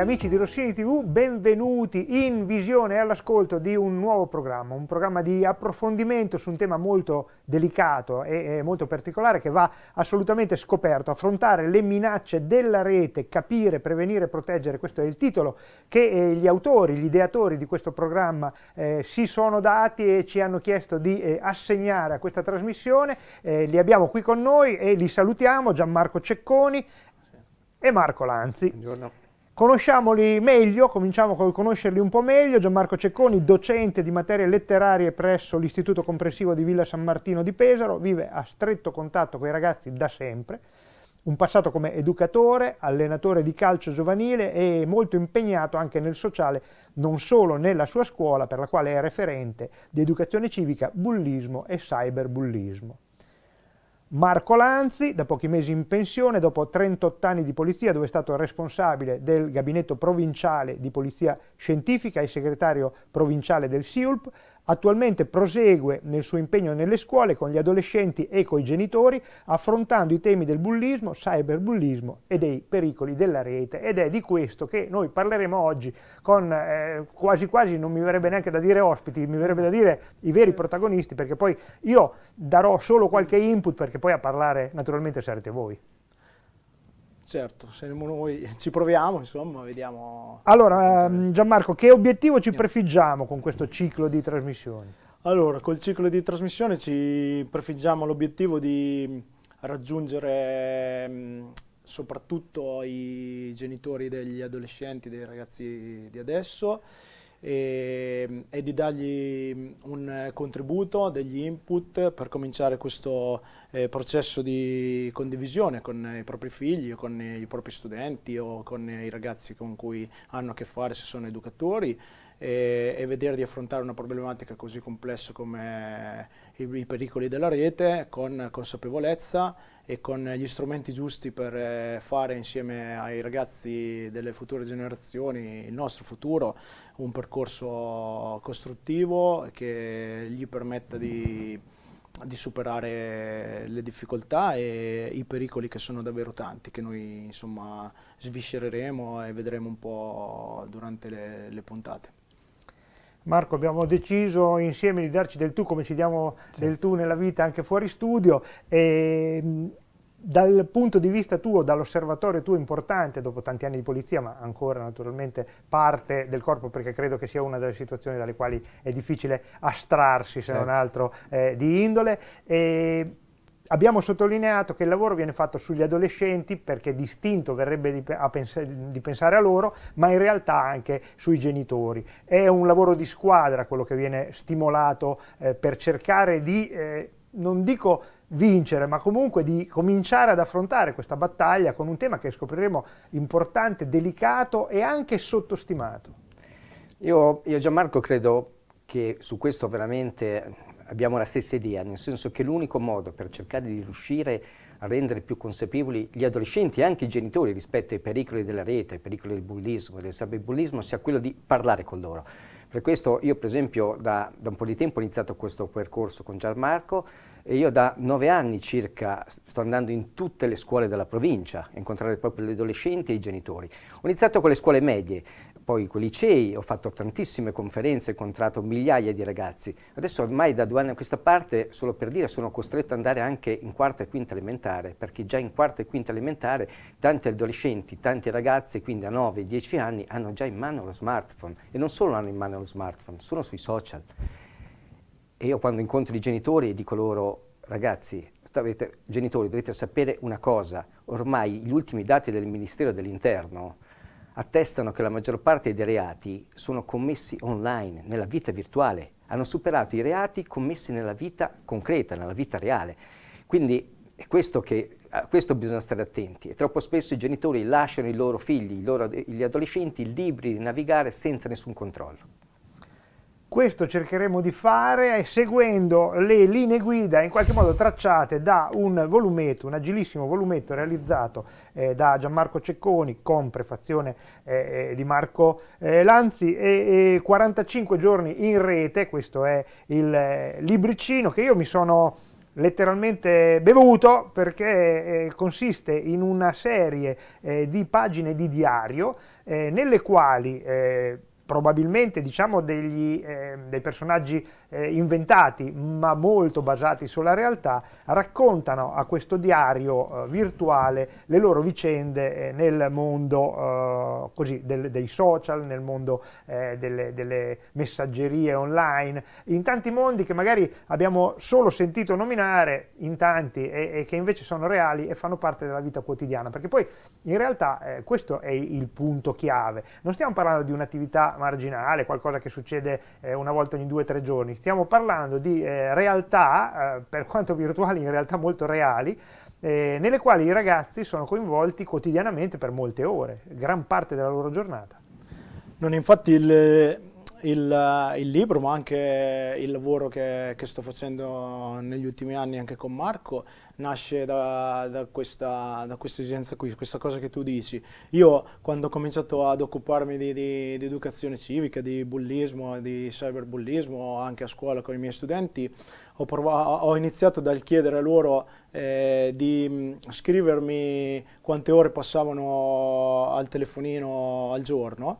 amici di Rossini TV, benvenuti in visione e all'ascolto di un nuovo programma, un programma di approfondimento su un tema molto delicato e, molto particolare che va assolutamente scoperto, affrontare le minacce della rete, capire, prevenire, proteggere, questo è il titolo che eh, gli autori, gli ideatori di questo programma eh, si sono dati e ci hanno chiesto di eh, assegnare a questa trasmissione, eh, li abbiamo qui con noi e li salutiamo, Gianmarco Cecconi, e Marco Lanzi. Buongiorno. Conosciamoli meglio, cominciamo col conoscerli un po' meglio. Gianmarco Cecconi, docente di materie letterarie presso l'Istituto Comprensivo di Villa San Martino di Pesaro, vive a stretto contatto con i ragazzi da sempre. Un passato come educatore, allenatore di calcio giovanile e molto impegnato anche nel sociale, non solo nella sua scuola, per la quale è referente di educazione civica, bullismo e cyberbullismo. Marco Lanzi, da pochi mesi in pensione, dopo 38 anni di polizia, dove è stato responsabile del gabinetto provinciale di polizia scientifica e segretario provinciale del SIULP, Attualmente prosegue nel suo impegno nelle scuole con gli adolescenti e coi genitori affrontando i temi del bullismo, cyberbullismo e dei pericoli della rete ed è di questo che noi parleremo oggi con eh, quasi quasi non mi verrebbe neanche da dire ospiti, mi verrebbe da dire i veri protagonisti perché poi io darò solo qualche input perché poi a parlare naturalmente sarete voi. Certo, siamo noi, ci proviamo, insomma, vediamo. Allora, ehm, Gianmarco, che obiettivo ci prefiggiamo con questo ciclo di trasmissioni? Allora, col ciclo di trasmissione ci prefiggiamo l'obiettivo di raggiungere ehm, soprattutto i genitori degli adolescenti, dei ragazzi di adesso, e, ehm, e di dargli mm, un eh, contributo, degli input per cominciare questo eh, processo di condivisione con i propri figli o con i propri studenti o con i ragazzi con cui hanno a che fare se sono educatori e, eh, e vedere di affrontare una problematica così complessa come i, i pericoli della rete con consapevolezza e con gli strumenti giusti per eh, fare insieme ai ragazzi delle future generazioni, il nostro futuro, un percorso costruttivo che gli permetta di, di superare le difficoltà e i pericoli che sono davvero tanti, che noi insomma sviscereremo e vedremo un po' durante le, le puntate. Marco abbiamo deciso insieme di darci del tu come ci diamo certo. del tu nella vita anche fuori studio e dal punto di vista tuo, dall'osservatorio tuo importante, dopo tanti anni di polizia, ma ancora naturalmente parte del corpo, perché credo che sia una delle situazioni dalle quali è difficile astrarsi, se certo. non altro, eh, di indole, e abbiamo sottolineato che il lavoro viene fatto sugli adolescenti perché distinto verrebbe di, pens- di, pensare a loro, ma in realtà anche sui genitori. È un lavoro di squadra quello che viene stimolato eh, per cercare di, eh, non dico vincere, ma comunque di cominciare ad affrontare questa battaglia con un tema che scopriremo importante, delicato e anche sottostimato. Io, io Gianmarco credo che su questo veramente abbiamo la stessa idea, nel senso che l'unico modo per cercare di riuscire a rendere più consapevoli gli adolescenti e anche i genitori rispetto ai pericoli della rete, ai pericoli del bullismo e del cyberbullismo, sia quello di parlare con loro. Per questo io per esempio da, da un po' di tempo ho iniziato questo percorso con Gianmarco e io da nove anni circa sto andando in tutte le scuole della provincia a incontrare proprio gli adolescenti e i genitori. Ho iniziato con le scuole medie poi con i licei, ho fatto tantissime conferenze, ho incontrato migliaia di ragazzi. Adesso ormai da due anni a questa parte, solo per dire, sono costretto ad andare anche in quarta e quinta elementare, perché già in quarta e quinta elementare tanti adolescenti, tanti ragazzi, quindi a 9-10 anni, hanno già in mano lo smartphone. E non solo hanno in mano lo smartphone, sono sui social. E io quando incontro i genitori dico loro, ragazzi, stavete, genitori, dovete sapere una cosa, ormai gli ultimi dati del Ministero dell'Interno, attestano che la maggior parte dei reati sono commessi online, nella vita virtuale, hanno superato i reati commessi nella vita concreta, nella vita reale. Quindi è questo che a questo bisogna stare attenti e troppo spesso i genitori lasciano i loro figli, i loro, gli adolescenti liberi di navigare senza nessun controllo. Questo cercheremo di fare eh, seguendo le linee guida in qualche modo tracciate da un volumetto, un agilissimo volumetto realizzato eh, da Gianmarco Cecconi con prefazione eh, eh di Marco eh, Lanzi e, e, 45 giorni in rete, questo è il eh, libricino che io mi sono letteralmente bevuto perché eh, consiste in una serie eh, di pagine di diario eh, nelle quali probabilmente diciamo degli, eh, dei personaggi eh, inventati ma molto basati sulla realtà, raccontano a questo diario eh, virtuale le loro vicende eh, nel mondo eh, così, del, dei social, nel mondo eh, delle, delle, messaggerie online, in tanti mondi che magari abbiamo solo sentito nominare, in tanti, e, e, che invece sono reali e fanno parte della vita quotidiana, perché poi in realtà questo è il punto chiave, non stiamo parlando di un'attività marginale, qualcosa che succede eh, una volta ogni due o tre giorni, stiamo parlando di eh, realtà, eh, per quanto virtuali, in realtà molto reali, eh, nelle quali i ragazzi sono coinvolti quotidianamente per molte ore, gran parte della loro giornata. Non infatti il, il, il, libro ma anche il lavoro che, che, sto facendo negli ultimi anni anche con Marco nasce da, da, questa, da, questa, esigenza qui, questa cosa che tu dici. Io quando ho cominciato ad occuparmi di, di, di educazione civica, di bullismo, di cyberbullismo anche a scuola con i miei studenti, ho, provato, ho iniziato dal chiedere loro eh, di mm, scrivermi quante ore passavano al telefonino al giorno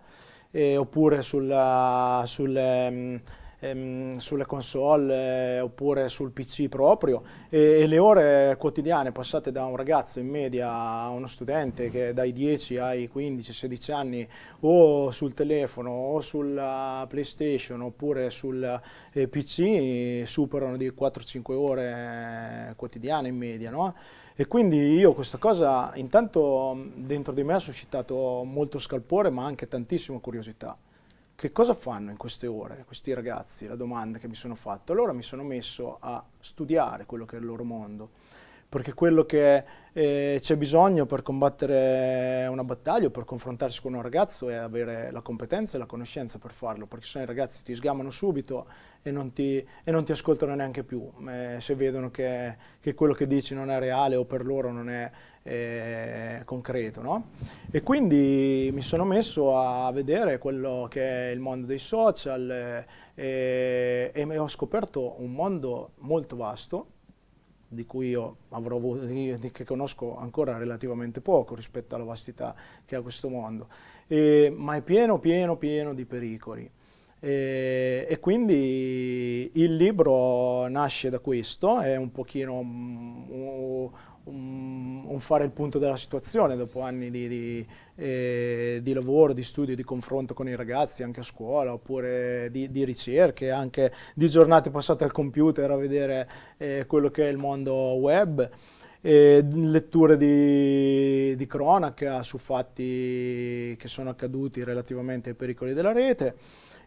eh, oppure sulla, sul, ehm, ehm, sulle console eh, oppure sul PC proprio e, e, le ore quotidiane passate da un ragazzo in media a uno studente che dai 10 ai 15-16 anni o sul telefono o sulla PlayStation oppure sul eh, PC superano di 4-5 ore eh, quotidiane in media. No? E quindi io questa cosa intanto dentro di me ha suscitato molto scalpore ma anche tantissima curiosità. Che cosa fanno in queste ore questi ragazzi? La domanda che mi sono fatta. Allora mi sono messo a studiare quello che è il loro mondo perché quello che eh, c'è bisogno per combattere una battaglia o per confrontarsi con un ragazzo è avere la competenza e la conoscenza per farlo, perché se no i ragazzi ti sgamano subito e non ti, e non ti ascoltano neanche più, eh, se vedono che, che, quello che dici non è reale o per loro non è eh, concreto. No? E quindi mi sono messo a vedere quello che è il mondo dei social eh, e ho scoperto un mondo molto vasto di cui io avrò, avuto, che conosco ancora relativamente poco rispetto alla vastità che ha questo mondo, e, ma è pieno, pieno, pieno di pericoli. E, e, quindi il libro nasce da questo, è un pochino mm, un, fare il punto della situazione dopo anni di, di, eh, di, lavoro, di studio, di confronto con i ragazzi anche a scuola oppure di, di ricerche, anche di giornate passate al computer a vedere eh, quello che è il mondo web. Eh, letture di, di, cronaca su fatti che sono accaduti relativamente ai pericoli della rete,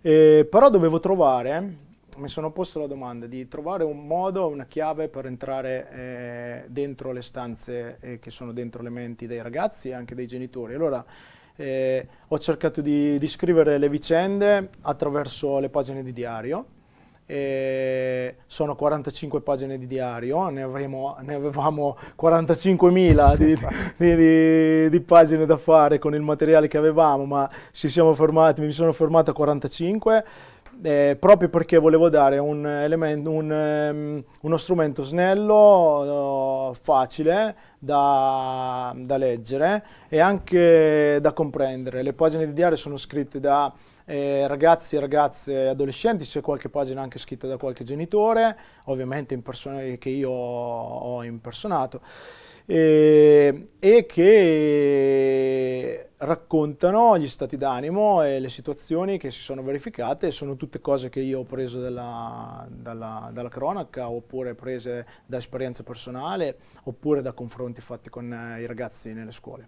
eh, però dovevo trovare mi sono posto la domanda di trovare un modo, una chiave per entrare eh, dentro le stanze eh, che sono dentro le menti dei ragazzi e anche dei genitori. Allora eh, ho cercato di, di, scrivere le vicende attraverso le pagine di diario. sono 45 pagine di diario, ne, avremo, ne avevamo 45.000 di, di, di, pagine da fare con il materiale che avevamo, ma ci siamo fermati, mi sono fermato a 45 eh, proprio perché volevo dare un elemento, un, um, uno strumento snello, uh, facile da, da, leggere e anche da comprendere. Le pagine di diario sono scritte da eh, ragazzi, ragazze, adolescenti, c'è qualche pagina anche scritta da qualche genitore, ovviamente in persone che io ho impersonato e, eh, e che raccontano gli stati d'animo e le situazioni che si sono verificate sono tutte cose che io ho preso dalla, dalla, dalla cronaca oppure prese da esperienza personale oppure da confronti fatti con eh, i ragazzi nelle scuole.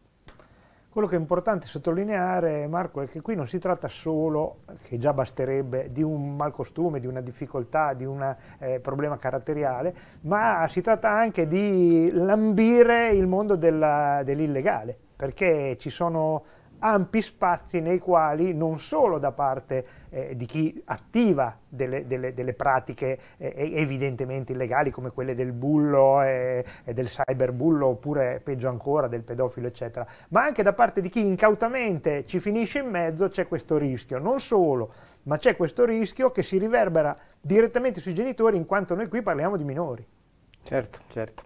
Quello che è importante sottolineare, Marco, è che qui non si tratta solo, che già basterebbe, di un malcostume, di una difficoltà, di un eh, problema caratteriale, ma si tratta anche di lambire il mondo dell'illegale, perché ci sono ampi spazi nei quali non solo da parte eh, di chi attiva delle, delle, delle pratiche eh, evidentemente illegali come quelle del bullo e, eh, e del cyberbullo oppure peggio ancora del pedofilo eccetera, ma anche da parte di chi incautamente ci finisce in mezzo c'è questo rischio, non solo, ma c'è questo rischio che si riverbera direttamente sui genitori in quanto noi qui parliamo di minori. Certo, certo.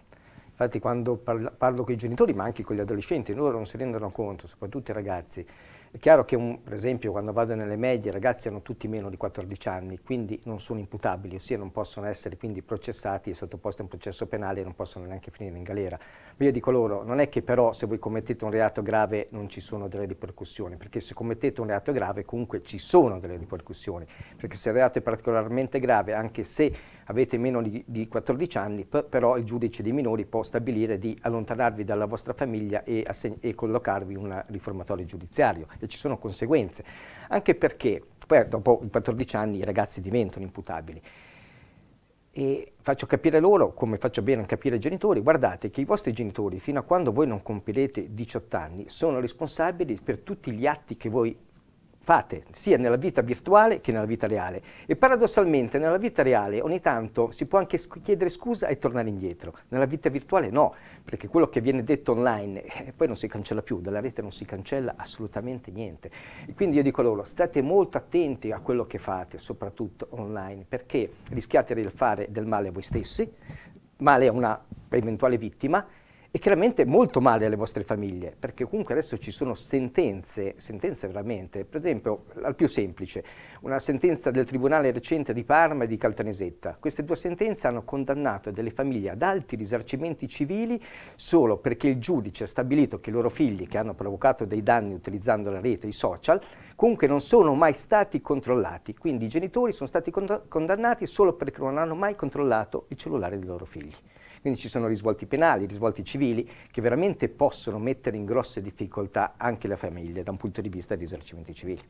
Infatti quando parlo, parlo con i genitori, ma anche con gli adolescenti, loro non si rendono conto, soprattutto i ragazzi, è chiaro che, un, per esempio, quando vado nelle medie, i ragazzi hanno tutti meno di 14 anni, quindi non sono imputabili, ossia non possono essere quindi processati e sottoposti a un processo penale e non possono neanche finire in galera. Ma io dico loro, non è che però se voi commettete un reato grave non ci sono delle ripercussioni, perché se commettete un reato grave comunque ci sono delle ripercussioni, perché se il reato è particolarmente grave, anche se avete meno di, di 14 anni, però il giudice dei minori può stabilire di allontanarvi dalla vostra famiglia e, e collocarvi in un riformatorio giudiziario e ci sono conseguenze, anche perché poi dopo i 14 anni i ragazzi diventano imputabili. E faccio capire loro, come faccio bene a capire i genitori, guardate che i vostri genitori, fino a quando voi non compirete 18 anni, sono responsabili per tutti gli atti che voi fate, sia nella vita virtuale che nella vita reale. E paradossalmente nella vita reale ogni tanto si può anche sc chiedere scusa e tornare indietro, nella vita virtuale no, perché quello che viene detto online eh, poi non si cancella più, dalla rete non si cancella assolutamente niente. E quindi io dico loro, state molto attenti a quello che fate, soprattutto online, perché rischiate di fare del male a voi stessi, male a una eventuale vittima, e chiaramente molto male alle vostre famiglie, perché comunque adesso ci sono sentenze, sentenze veramente, per esempio al più semplice, una sentenza del Tribunale recente di Parma e di Caltanesetta. Queste due sentenze hanno condannato delle famiglie ad alti risarcimenti civili solo perché il giudice ha stabilito che i loro figli, che hanno provocato dei danni utilizzando la rete, i social, comunque non sono mai stati controllati, quindi i genitori sono stati condannati solo perché non hanno mai controllato il cellulare dei loro figli. Quindi ci sono risvolti penali, risvolti civili che veramente possono mettere in grosse difficoltà anche la famiglia da un punto di vista di risarcimenti civili.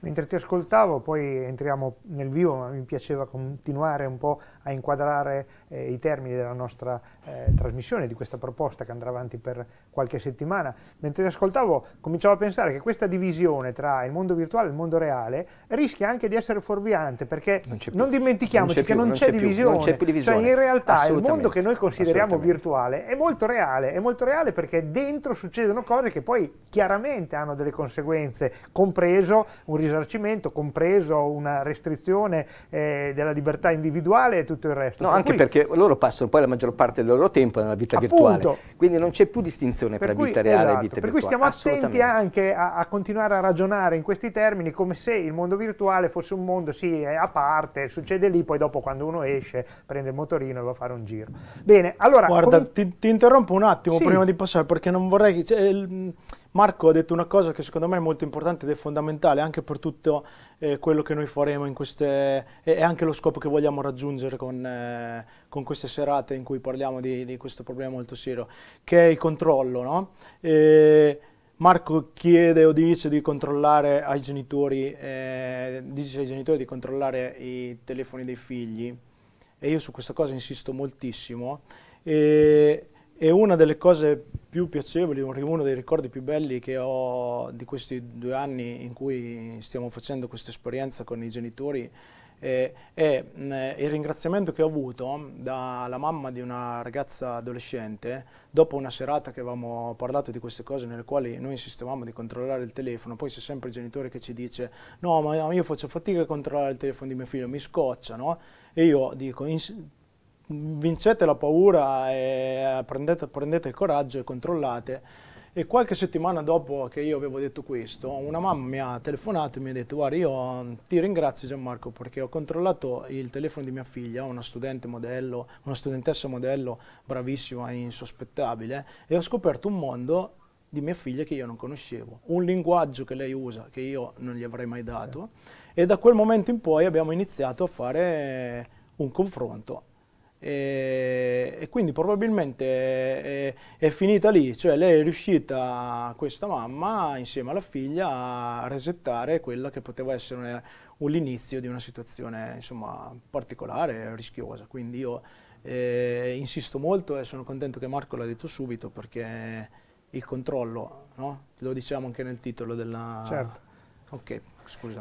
Mentre ti ascoltavo, poi entriamo nel vivo, ma mi piaceva continuare un po' a inquadrare eh, i termini della nostra eh, trasmissione, di questa proposta che andrà avanti per qualche settimana. Mentre ti ascoltavo, cominciavo a pensare che questa divisione tra il mondo virtuale e il mondo reale rischia anche di essere fuorviante, perché non, non dimentichiamoci non più, che non, non c'è, divisione. Più, divisione. Cioè, in realtà il mondo che noi consideriamo virtuale è molto reale, è molto reale perché dentro succedono cose che poi chiaramente hanno delle conseguenze, compreso un risultato risarcimento, compreso una restrizione eh, della libertà individuale e tutto il resto. No, per anche cui... perché loro passano poi la maggior parte del loro tempo nella vita Appunto. virtuale, quindi non c'è più distinzione per tra cui, vita reale esatto, e vita per virtuale. Per cui stiamo attenti anche a, a, continuare a ragionare in questi termini come se il mondo virtuale fosse un mondo sì, a parte, succede lì, poi dopo quando uno esce prende il motorino e va a fare un giro. Bene, allora... Guarda, com... ti, ti, interrompo un attimo sì. prima di passare perché non vorrei... Cioè, il Marco ha detto una cosa che secondo me è molto importante ed è fondamentale anche per tutto eh, quello che noi faremo in queste, e, anche lo scopo che vogliamo raggiungere con, eh, con queste serate in cui parliamo di, di, questo problema molto serio, che è il controllo. No? E Marco chiede o dice di controllare ai genitori, eh, dice ai genitori di controllare i telefoni dei figli e io su questa cosa insisto moltissimo. E, e una delle cose più piacevoli, uno dei ricordi più belli che ho di questi due anni in cui stiamo facendo questa esperienza con i genitori è, è eh, il ringraziamento che ho avuto dalla mamma di una ragazza adolescente dopo una serata che avevamo parlato di queste cose nelle quali noi insistevamo di controllare il telefono, poi c'è sempre il genitore che ci dice no ma io faccio fatica a controllare il telefono di mio figlio, mi scoccia no? e io dico vincete la paura, e eh, prendete, prendete il coraggio e controllate. E qualche settimana dopo che io avevo detto questo, una mamma mi ha telefonato e mi ha detto guarda io mm, ti ringrazio Gianmarco perché ho controllato il telefono di mia figlia, una studente modello, una studentessa modello bravissima e insospettabile e ho scoperto un mondo di mia figlia che io non conoscevo, un linguaggio che lei usa che io non gli avrei mai dato e da quel momento in poi abbiamo iniziato a fare un confronto e, e quindi probabilmente eh, è, è, finita lì, cioè lei è riuscita, questa mamma, insieme alla figlia, a resettare quella che poteva essere l'inizio di una situazione insomma, particolare, rischiosa. Quindi io eh, insisto molto e sono contento che Marco l'ha detto subito perché il controllo, no? lo diciamo anche nel titolo della, certo Okay,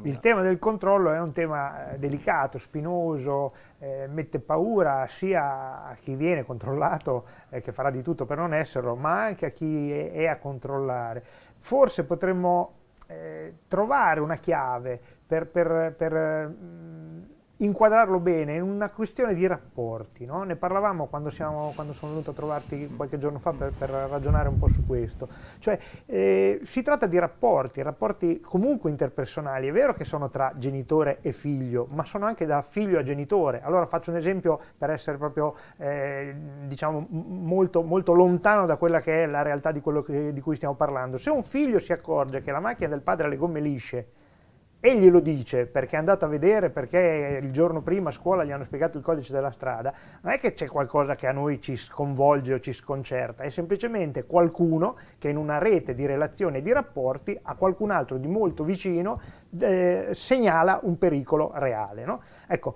Il tema del controllo è un tema eh, delicato, spinoso, eh, mette paura sia a chi viene controllato, eh, che farà di tutto per non esserlo, ma anche a chi è, è a controllare. Forse potremmo eh, trovare una chiave per, per, per mh, mm, inquadrarlo bene in una questione di rapporti, no? ne parlavamo quando, siamo, quando, sono venuto a trovarti qualche giorno fa per, per ragionare un po' su questo, cioè eh, si tratta di rapporti, rapporti comunque interpersonali, è vero che sono tra genitore e figlio, ma sono anche da figlio a genitore, allora faccio un esempio per essere proprio eh, diciamo molto, molto, lontano da quella che è la realtà di, che, di cui stiamo parlando, se un figlio si accorge che la macchina del padre ha le gomme lisce, e glielo dice perché è andato a vedere, perché il giorno prima a scuola gli hanno spiegato il codice della strada, non è che c'è qualcosa che a noi ci sconvolge o ci sconcerta, è semplicemente qualcuno che in una rete di relazioni e di rapporti a qualcun altro di molto vicino eh, segnala un pericolo reale. No? Ecco,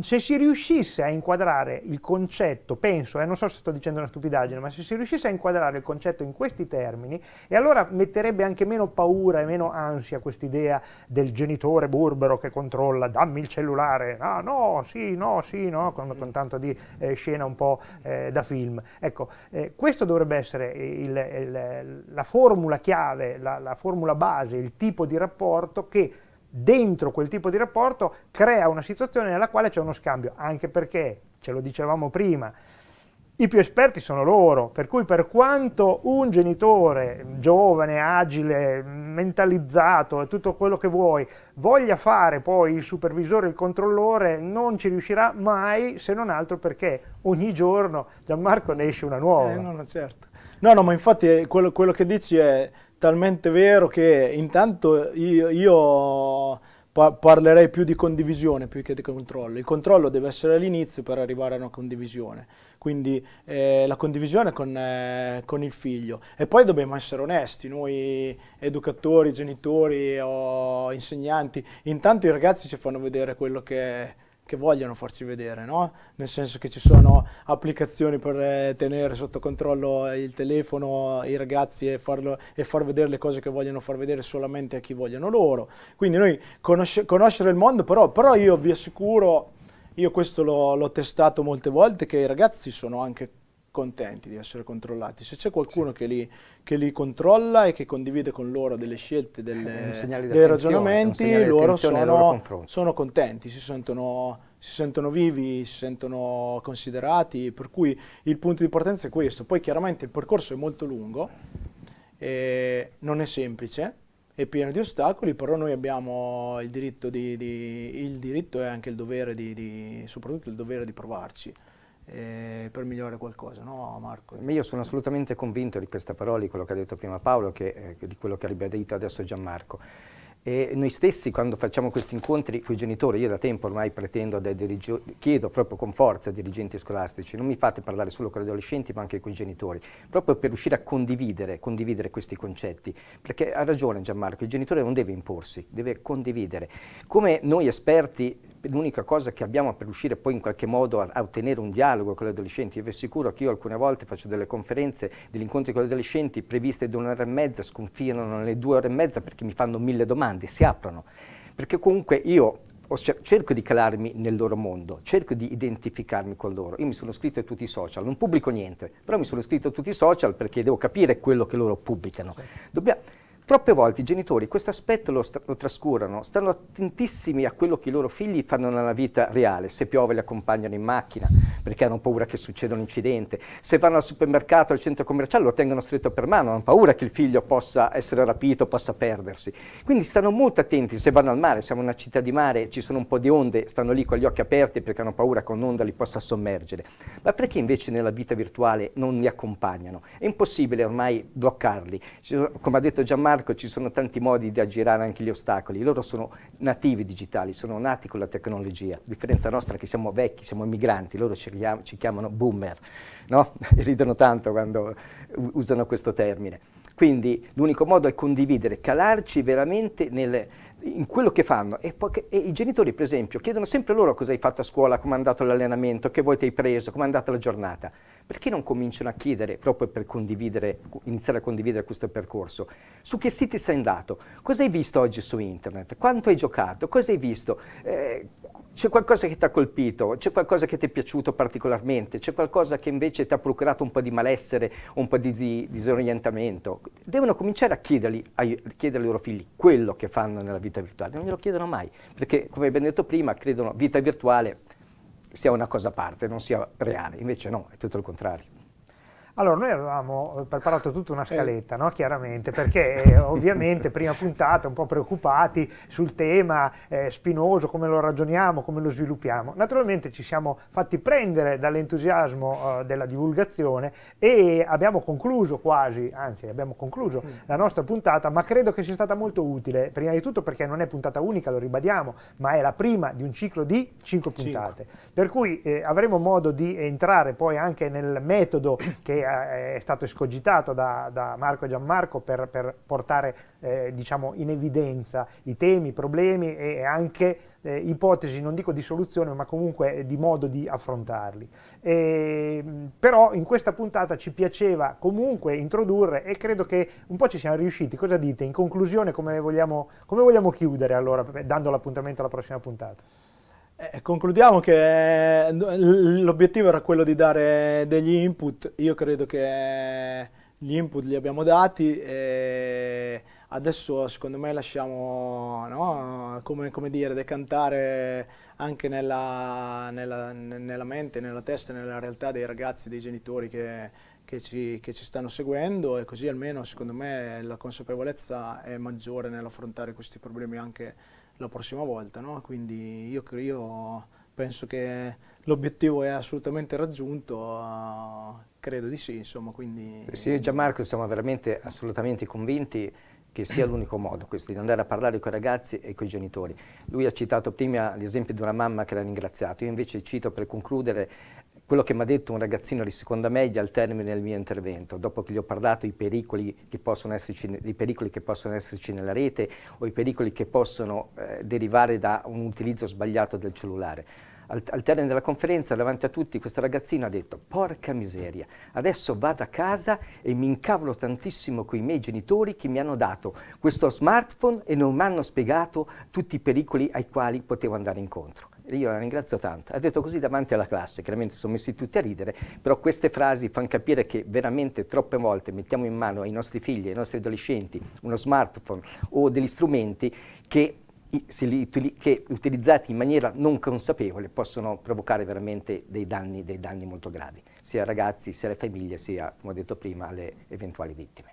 se si riuscisse a inquadrare il concetto, penso, e eh, non so se sto dicendo una stupidaggine, ma se si riuscisse a inquadrare il concetto in questi termini, e allora metterebbe anche meno paura e meno ansia quest'idea del genitore burbero che controlla, dammi il cellulare, ah no, sì, no, sì, no, con, con mm. tanto di eh, scena un po' eh, da film. Ecco, eh, questo dovrebbe essere il, il, la formula chiave, la, la formula base, il tipo di rapporto che dentro quel tipo di rapporto crea una situazione nella quale c'è uno scambio, anche perché, ce lo dicevamo prima, i più esperti sono loro, per cui per quanto un genitore giovane, agile, mentalizzato e tutto quello che vuoi voglia fare poi il supervisore, il controllore, non ci riuscirà mai se non altro perché ogni giorno Gianmarco ne esce una nuova. Eh, no, no, certo. No, no, ma infatti eh, quello, quello che dici è talmente vero che intanto io, io parlerei più di condivisione più che di controllo. Il controllo deve essere all'inizio per arrivare a una condivisione, quindi eh, la condivisione con, eh, con, il figlio. E poi dobbiamo essere onesti, noi educatori, genitori o insegnanti, intanto i ragazzi ci fanno vedere quello che... È, che vogliono farci vedere, no? nel senso che ci sono applicazioni per eh, tenere sotto controllo il telefono, i ragazzi e, farlo, e, far vedere le cose che vogliono far vedere solamente a chi vogliono loro. Quindi noi conosce, conoscere il mondo, però, però, io vi assicuro, io questo l'ho testato molte volte, che i ragazzi sono anche contenti di essere controllati. Se c'è qualcuno sì. che, li, che, li, controlla e che condivide con loro delle scelte, eh, delle, dei ragionamenti, loro, sono, loro sono, contenti, si sentono, si sentono, vivi, si sentono considerati, per cui il punto di partenza è questo. Poi chiaramente il percorso è molto lungo, non è semplice, è pieno di ostacoli, però noi abbiamo il diritto, di, di, il diritto e anche il dovere di, soprattutto il dovere di provarci eh, per migliorare qualcosa, no Marco? Io sono assolutamente convinto di queste parole, di quello che ha detto prima Paolo, che, eh, di quello che ha ribadito adesso Gianmarco. E noi stessi quando facciamo questi incontri con i genitori, io da tempo ormai pretendo, chiedo proprio con forza ai dirigenti scolastici, non mi fate parlare solo con gli adolescenti ma anche con i genitori, proprio per riuscire a condividere, condividere questi concetti, perché ha ragione Gianmarco, il genitore non deve imporsi, deve condividere. Come noi esperti l'unica cosa che abbiamo per riuscire poi in qualche modo a, a ottenere un dialogo con gli adolescenti. Io vi assicuro che io alcune volte faccio delle conferenze, degli incontri con gli adolescenti previste da un'ora e mezza, sconfinano le due ore e mezza perché mi fanno mille domande grandi si aprono. Perché comunque io cerco di calarmi nel loro mondo, cerco di identificarmi con loro. Io mi sono iscritto a tutti i social, non pubblico niente, però mi sono iscritto a tutti i social perché devo capire quello che loro pubblicano. Certo. Dobbiamo, Troppe volte i genitori questo aspetto lo, lo, trascurano, stanno attentissimi a quello che i loro figli fanno nella vita reale, se piove li accompagnano in macchina perché hanno paura che succeda un incidente, se vanno al supermercato, al centro commerciale lo tengono stretto per mano, hanno paura che il figlio possa essere rapito, possa perdersi. Quindi stanno molto attenti se vanno al mare, siamo in una città di mare, ci sono un po' di onde, stanno lì con gli occhi aperti perché hanno paura che un'onda li possa sommergere. Ma perché invece nella vita virtuale non li accompagnano? È impossibile ormai bloccarli. Come ha detto Gianmarco, Marco ci sono tanti modi di aggirare anche gli ostacoli, loro sono nativi digitali, sono nati con la tecnologia, a differenza nostra che siamo vecchi, siamo immigranti, loro ci, ci chiamano boomer, no? e ridono tanto quando usano questo termine. Quindi l'unico modo è condividere, calarci veramente nelle, in quello che fanno. E, poi, e, i genitori, per esempio, chiedono sempre loro cosa hai fatto a scuola, come è andato l'allenamento, che volte hai preso, come è andata la giornata. Perché non cominciano a chiedere, proprio per condividere, iniziare a condividere questo percorso, su che siti sei andato, cosa hai visto oggi su internet, quanto hai giocato, cosa hai visto, eh, c'è qualcosa che ti ha colpito, c'è qualcosa che ti è piaciuto particolarmente, c'è qualcosa che invece ti ha procurato un po' di malessere, un po' di, di disorientamento. Devono cominciare a chiedergli, a chiedere ai loro figli quello che fanno nella vita virtuale, non glielo chiedono mai, perché come abbiamo detto prima credono vita virtuale sia una cosa a parte, non sia reale, invece no, è tutto il contrario. Allora, noi avevamo eh, preparato tutta una eh. scaletta, no? chiaramente, perché eh, ovviamente prima puntata un po' preoccupati sul tema eh, spinoso, come lo ragioniamo, come lo sviluppiamo. Naturalmente ci siamo fatti prendere dall'entusiasmo eh, della divulgazione e abbiamo concluso quasi, anzi abbiamo concluso mm. la nostra puntata, ma credo che sia stata molto utile, prima di tutto perché non è puntata unica, lo ribadiamo, ma è la prima di un ciclo di 5 puntate. Cinque. Per cui eh, avremo modo di entrare poi anche nel metodo che eh, è stato escogitato da, da Marco e Gianmarco per, per portare eh, diciamo in evidenza i temi, i problemi e anche eh, ipotesi, non dico di soluzione, ma comunque eh, di modo di affrontarli. E, ehm, però in questa puntata ci piaceva comunque introdurre e credo che un po' ci siamo riusciti. Cosa dite? In conclusione come vogliamo, come vogliamo chiudere allora, dando l'appuntamento alla prossima puntata? Eh, concludiamo che eh, l'obiettivo era quello di dare degli input, io credo che gli input li abbiamo dati e adesso secondo me lasciamo, no, come, come, dire, decantare anche nella, nella, nella, mente, nella testa, nella realtà dei ragazzi, dei genitori che, che, ci, che ci stanno seguendo e così almeno secondo me la consapevolezza è maggiore nell'affrontare questi problemi anche la prossima volta. No? Quindi io, io, penso che l'obiettivo è assolutamente raggiunto, credo di sì. Insomma, quindi... Eh sì, io Gianmarco siamo veramente assolutamente convinti che sia l'unico modo questo, di andare a parlare con i ragazzi e con i genitori. Lui ha citato prima l'esempio di una mamma che l'ha ringraziato, io invece cito per concludere quello che mi ha detto un ragazzino di seconda media al termine del mio intervento, dopo che gli ho parlato dei pericoli che possono esserci, pericoli che possono esserci nella rete o i pericoli che possono eh, derivare da un utilizzo sbagliato del cellulare. Al, al, termine della conferenza, davanti a tutti, questo ragazzino ha detto porca miseria, adesso vado a casa e mi incavolo tantissimo con i miei genitori che mi hanno dato questo smartphone e non mi hanno spiegato tutti i pericoli ai quali potevo andare incontro io la ringrazio tanto. Ha detto così davanti alla classe, chiaramente sono messi tutti a ridere, però queste frasi fanno capire che veramente troppe volte mettiamo in mano ai nostri figli, ai nostri adolescenti, uno smartphone o degli strumenti che che utilizzati in maniera non consapevole possono provocare veramente dei danni, dei danni molto gravi, sia ai ragazzi, sia alle famiglie, sia, come ho detto prima, alle eventuali vittime.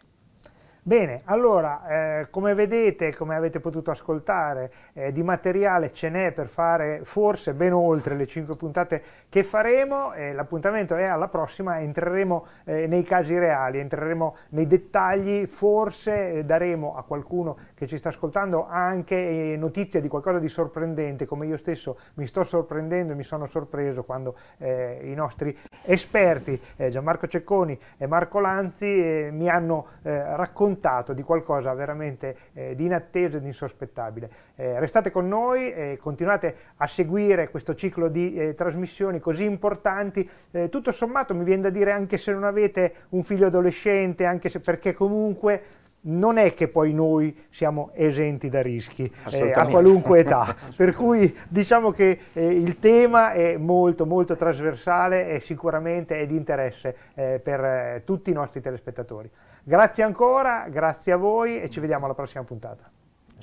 Bene, allora, eh, come vedete, come avete potuto ascoltare, eh, di materiale ce n'è per fare forse ben oltre le 5 puntate che faremo, eh, l'appuntamento è alla prossima, entreremo eh, nei casi reali, entreremo nei dettagli, forse eh, daremo a qualcuno che ci sta ascoltando anche eh, notizie di qualcosa di sorprendente, come io stesso mi sto sorprendendo e mi sono sorpreso quando i nostri esperti, Gianmarco Cecconi e Marco Lanzi, mi hanno raccontato puntato di qualcosa veramente eh, di inatteso ed insospettabile. Eh, restate con noi, eh, continuate a seguire questo ciclo di eh, trasmissioni così importanti, eh, tutto sommato mi viene da dire anche se non avete un figlio adolescente, anche se perché comunque non è che poi noi siamo esenti da rischi eh, a qualunque età, per cui diciamo che eh, il tema è molto molto trasversale e sicuramente è di interesse eh, per eh, tutti i nostri telespettatori. Grazie ancora, grazie a voi e ci vediamo alla prossima puntata.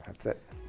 Grazie.